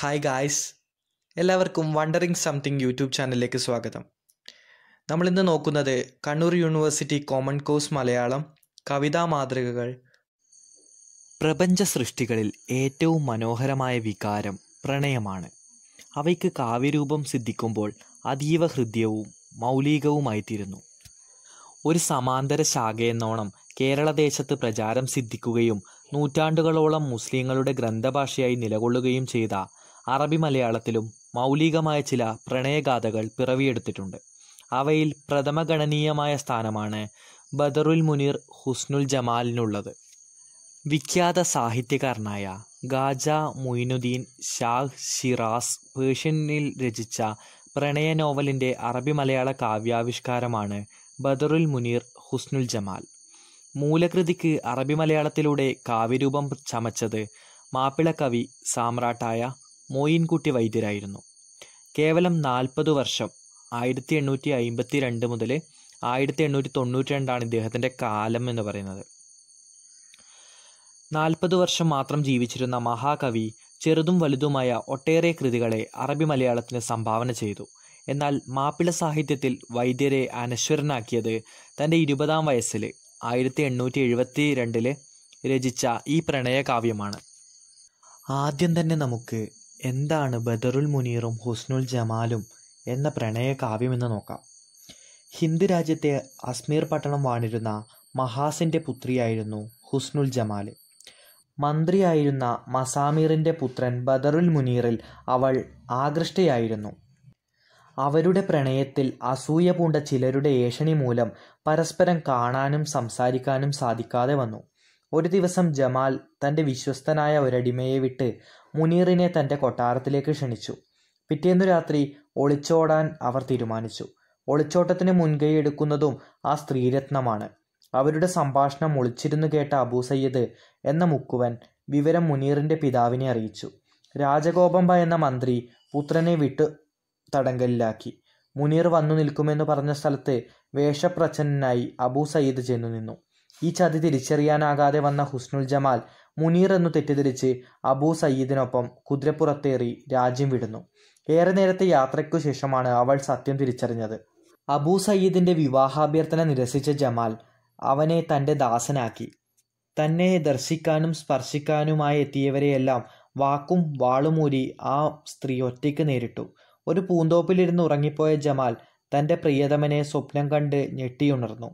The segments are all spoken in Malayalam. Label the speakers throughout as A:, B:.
A: ഹായ് ഗായ്സ് എല്ലാവർക്കും വണ്ടറിങ് സംതിങ് യൂട്യൂബ് ചാനലിലേക്ക് സ്വാഗതം നമ്മളിന്ന് നോക്കുന്നത് Kannur university common course Malayalam കവിതാ മാതൃകകൾ പ്രപഞ്ച സൃഷ്ടികളിൽ ഏറ്റവും മനോഹരമായ വികാരം പ്രണയമാണ് അവയ്ക്ക് കാവ്യരൂപം സിദ്ധിക്കുമ്പോൾ അതീവ ഹൃദ്യവും മൗലികവുമായിത്തീരുന്നു ഒരു സമാന്തര ശാഖയെന്നോണം കേരളദേശത്ത് പ്രചാരം സിദ്ധിക്കുകയും നൂറ്റാണ്ടുകളോളം മുസ്ലിങ്ങളുടെ ഗ്രന്ഥഭാഷയായി നിലകൊള്ളുകയും ചെയ്ത അറബി മലയാളത്തിലും മൗലികമായ ചില പ്രണയഗാഥകൾ പിറവിയെടുത്തിട്ടുണ്ട് അവയിൽ പ്രഥമ ഗണനീയമായ സ്ഥാനമാണ് ബദറുൽ മുനീർ ഹുസ്നുൽ ജമാലിനുള്ളത് വിഖ്യാത സാഹിത്യകാരനായ ഗാജ മൊയ്നുദ്ദീൻ ഷാഹ് ഷിറാസ് പേർഷ്യനിൽ രചിച്ച പ്രണയ നോവലിൻ്റെ അറബി മലയാള കാവ്യാവിഷ്കാരമാണ് ബദറുൽ മുനീർ ഹുസ്നുൽ ജമാൽ മൂലകൃതിക്ക് അറബി മലയാളത്തിലൂടെ കാവ്യരൂപം ചമച്ചത് കവി സാമ്രാട്ടായ മോയിൻകുട്ടി വൈദ്യരായിരുന്നു കേവലം നാൽപ്പത് വർഷം ആയിരത്തി എണ്ണൂറ്റി അയിമ്പത്തി രണ്ട് മുതൽ ആയിരത്തി എണ്ണൂറ്റി തൊണ്ണൂറ്റി രണ്ടാണ് ഇദ്ദേഹത്തിൻ്റെ കാലം എന്ന് പറയുന്നത് നാൽപ്പത് വർഷം മാത്രം ജീവിച്ചിരുന്ന മഹാകവി ചെറുതും വലുതുമായ ഒട്ടേറെ കൃതികളെ അറബി മലയാളത്തിന് സംഭാവന ചെയ്തു എന്നാൽ മാപ്പിള സാഹിത്യത്തിൽ വൈദ്യരെ അനശ്വരനാക്കിയത് തൻ്റെ ഇരുപതാം വയസ്സിൽ ആയിരത്തി എണ്ണൂറ്റി എഴുപത്തി രണ്ടിൽ രചിച്ച ഈ പ്രണയകാവ്യമാണ് ആദ്യം തന്നെ നമുക്ക് എന്താണ് ബദറുൽ മുനീറും ഹുസ്നുൽ ജമാലും എന്ന പ്രണയ നോക്കാം ഹിന്ദു രാജ്യത്തെ അസ്മീർ പട്ടണം വാണിരുന്ന മഹാസിൻ്റെ പുത്രിയായിരുന്നു ഹുസ്നുൽ ജമാൽ മന്ത്രിയായിരുന്ന മസാമീറിൻ്റെ പുത്രൻ ബദറുൽ മുനീറിൽ അവൾ ആകൃഷ്ടയായിരുന്നു അവരുടെ പ്രണയത്തിൽ അസൂയ പൂണ്ട ചിലരുടെ ഏഷണി മൂലം പരസ്പരം കാണാനും സംസാരിക്കാനും സാധിക്കാതെ വന്നു ഒരു ദിവസം ജമാൽ തൻ്റെ വിശ്വസ്തനായ ഒരടിമയെ വിട്ട് മുനീറിനെ തൻ്റെ കൊട്ടാരത്തിലേക്ക് ക്ഷണിച്ചു പിറ്റേന്നു രാത്രി ഒളിച്ചോടാൻ അവർ തീരുമാനിച്ചു ഒളിച്ചോട്ടത്തിന് മുൻകൈ എടുക്കുന്നതും ആ സ്ത്രീരത്നമാണ് അവരുടെ സംഭാഷണം ഒളിച്ചിരുന്നു കേട്ട അബൂ സയ്യദ് എന്ന മുക്കുവൻ വിവരം മുനീറിൻ്റെ പിതാവിനെ അറിയിച്ചു രാജഗോപമ്പ എന്ന മന്ത്രി പുത്രനെ വിട്ട് തടങ്കലിലാക്കി മുനീർ വന്നു നിൽക്കുമെന്ന് പറഞ്ഞ സ്ഥലത്ത് വേഷപ്രച്ഛനായി അബൂ സയ്യിദ് ചെന്നു നിന്നു ഈ ചതി തിരിച്ചറിയാനാകാതെ വന്ന ഹുസ്നുൽ ജമാൽ മുനീർ എന്ന് തെറ്റിദ്ധരിച്ച് അബൂ സയ്യിദിനൊപ്പം കുതിരപ്പുറത്തേറി രാജ്യം വിടുന്നു ഏറെ നേരത്തെ യാത്രയ്ക്കു ശേഷമാണ് അവൾ സത്യം തിരിച്ചറിഞ്ഞത് അബൂ സയ്യിദിന്റെ വിവാഹാഭ്യർത്ഥന നിരസിച്ച ജമാൽ അവനെ തൻ്റെ ദാസനാക്കി തന്നെ ദർശിക്കാനും സ്പർശിക്കാനുമായി എത്തിയവരെയെല്ലാം വാക്കും വാളുമൂരി ആ സ്ത്രീ ഒറ്റയ്ക്ക് നേരിട്ടു ഒരു പൂന്തോപ്പിലിരുന്ന് ഉറങ്ങിപ്പോയ ജമാൽ തൻ്റെ പ്രിയതമനെ സ്വപ്നം കണ്ട് ഞെട്ടിയുണർന്നു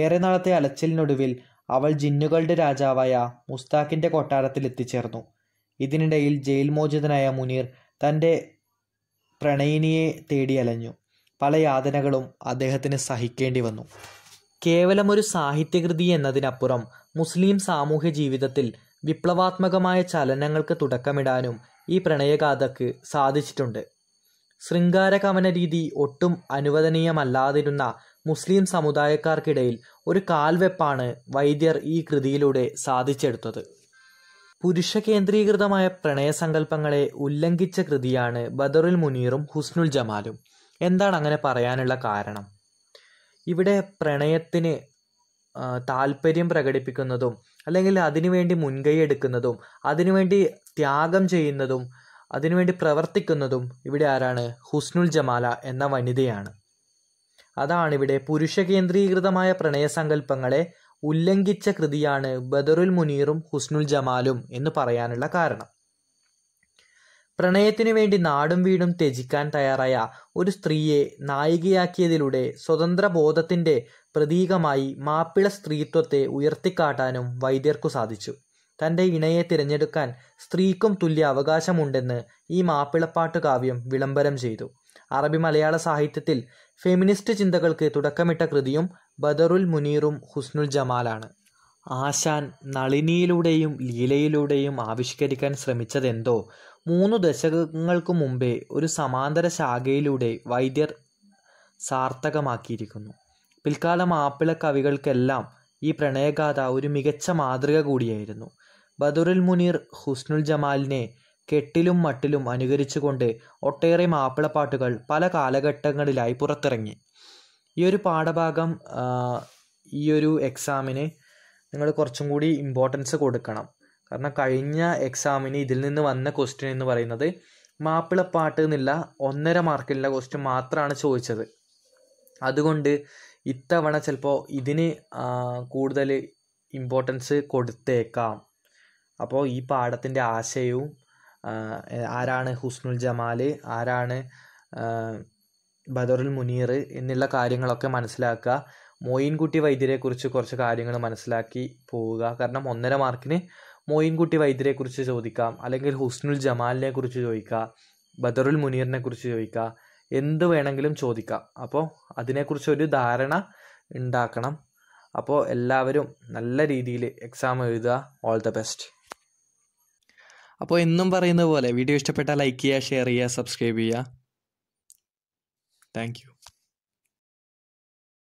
A: ഏറെ നാളത്തെ അലച്ചിലിനൊടുവിൽ അവൾ ജിന്നുകളുടെ രാജാവായ മുസ്താഖിൻ്റെ കൊട്ടാരത്തിൽ എത്തിച്ചേർന്നു ഇതിനിടയിൽ ജയിൽ മോചിതനായ മുനീർ തൻ്റെ പ്രണയിനിയെ തേടി അലഞ്ഞു പല യാതനകളും അദ്ദേഹത്തിന് സഹിക്കേണ്ടി വന്നു കേവലം ഒരു സാഹിത്യകൃതി എന്നതിനപ്പുറം മുസ്ലിം സാമൂഹ്യ ജീവിതത്തിൽ വിപ്ലവാത്മകമായ ചലനങ്ങൾക്ക് തുടക്കമിടാനും ഈ പ്രണയഗാഥയ്ക്ക് സാധിച്ചിട്ടുണ്ട് ശൃംഗാരകമന രീതി ഒട്ടും അനുവദനീയമല്ലാതിരുന്ന മുസ്ലിം സമുദായക്കാർക്കിടയിൽ ഒരു കാൽവെപ്പാണ് വൈദ്യർ ഈ കൃതിയിലൂടെ സാധിച്ചെടുത്തത് പുരുഷ കേന്ദ്രീകൃതമായ പ്രണയസങ്കല്പങ്ങളെ ഉല്ലംഘിച്ച കൃതിയാണ് ബദറുൽ മുനീറും ഹുസ്നുൽ ജമാലും എന്താണ് അങ്ങനെ പറയാനുള്ള കാരണം ഇവിടെ പ്രണയത്തിന് താല്പര്യം പ്രകടിപ്പിക്കുന്നതും അല്ലെങ്കിൽ അതിനുവേണ്ടി മുൻകൈ എടുക്കുന്നതും അതിനുവേണ്ടി ത്യാഗം ചെയ്യുന്നതും അതിനുവേണ്ടി പ്രവർത്തിക്കുന്നതും ഇവിടെ ആരാണ് ഹുസ്നുൽ ജമാല എന്ന വനിതയാണ് അതാണിവിടെ പുരുഷ കേന്ദ്രീകൃതമായ പ്രണയസങ്കല്പങ്ങളെ ഉല്ലംഘിച്ച കൃതിയാണ് ബദറുൽ മുനീറും ഹുസ്നുൽ ജമാലും എന്ന് പറയാനുള്ള കാരണം പ്രണയത്തിനു വേണ്ടി നാടും വീടും ത്യജിക്കാൻ തയ്യാറായ ഒരു സ്ത്രീയെ നായികയാക്കിയതിലൂടെ സ്വതന്ത്ര ബോധത്തിന്റെ പ്രതീകമായി മാപ്പിള സ്ത്രീത്വത്തെ ഉയർത്തിക്കാട്ടാനും വൈദ്യർക്കു സാധിച്ചു തൻ്റെ ഇണയെ തിരഞ്ഞെടുക്കാൻ സ്ത്രീക്കും തുല്യ അവകാശമുണ്ടെന്ന് ഈ മാപ്പിളപ്പാട്ട് കാവ്യം വിളംബരം ചെയ്തു അറബി മലയാള സാഹിത്യത്തിൽ ഫെമിനിസ്റ്റ് ചിന്തകൾക്ക് തുടക്കമിട്ട കൃതിയും ബദറുൽ മുനീറും ഹുസ്നുൽ ജമാലാണ് ആശാൻ നളിനിയിലൂടെയും ലീലയിലൂടെയും ആവിഷ്കരിക്കാൻ ശ്രമിച്ചതെന്തോ മൂന്ന് ദശകങ്ങൾക്ക് മുമ്പേ ഒരു സമാന്തര ശാഖയിലൂടെ വൈദ്യർ സാർത്ഥകമാക്കിയിരിക്കുന്നു പിൽക്കാല മാപ്പിള കവികൾക്കെല്ലാം ഈ പ്രണയഗാഥ ഒരു മികച്ച മാതൃക കൂടിയായിരുന്നു ബദറുൽ മുനീർ ഹുസ്നുൽ ജമാലിനെ കെട്ടിലും മട്ടിലും അനുകരിച്ചുകൊണ്ട് ഒട്ടേറെ മാപ്പിളപ്പാട്ടുകൾ പല കാലഘട്ടങ്ങളിലായി പുറത്തിറങ്ങി ഈ ഒരു പാഠഭാഗം ഈ ഒരു എക്സാമിന് നിങ്ങൾ കുറച്ചും കൂടി ഇമ്പോർട്ടൻസ് കൊടുക്കണം കാരണം കഴിഞ്ഞ എക്സാമിന് ഇതിൽ നിന്ന് വന്ന ക്വസ്റ്റ്യൻ എന്ന് പറയുന്നത് മാപ്പിളപ്പാട്ട് എന്നില്ല ഒന്നര മാർക്കിലുള്ള ക്വസ്റ്റ്യൻ മാത്രമാണ് ചോദിച്ചത് അതുകൊണ്ട് ഇത്തവണ ചിലപ്പോൾ ഇതിന് കൂടുതൽ ഇമ്പോർട്ടൻസ് കൊടുത്തേക്കാം അപ്പോൾ ഈ പാഠത്തിൻ്റെ ആശയവും ആരാണ് ഹുസ്നുൽ ജമാൽ ആരാണ് ബദറുൽ മുനീർ എന്നുള്ള കാര്യങ്ങളൊക്കെ മനസ്സിലാക്കുക മോയിൻകുട്ടി വൈദ്യരെക്കുറിച്ച് കുറച്ച് കാര്യങ്ങൾ മനസ്സിലാക്കി പോവുക കാരണം ഒന്നര മാർക്കിന് മോയിൻകുട്ടി വൈദ്യരെക്കുറിച്ച് ചോദിക്കാം അല്ലെങ്കിൽ ഹുസ്നുൽ ജമാലിനെ കുറിച്ച് ചോദിക്കാം ബദറുൽ മുനീറിനെ കുറിച്ച് ചോദിക്കാം എന്ത് വേണമെങ്കിലും ചോദിക്കാം അപ്പോൾ അതിനെക്കുറിച്ച് ഒരു ധാരണ ഉണ്ടാക്കണം അപ്പോൾ എല്ലാവരും നല്ല രീതിയിൽ എക്സാം എഴുതുക ഓൾ ദ ബെസ്റ്റ് അപ്പോൾ എന്നും പറയുന്ന പോലെ വീഡിയോ ഇഷ്ടപ്പെട്ടാൽ ലൈക്ക് ചെയ്യുക ഷെയർ ചെയ്യുക സബ്സ്ക്രൈബ് ചെയ്യുക താങ്ക്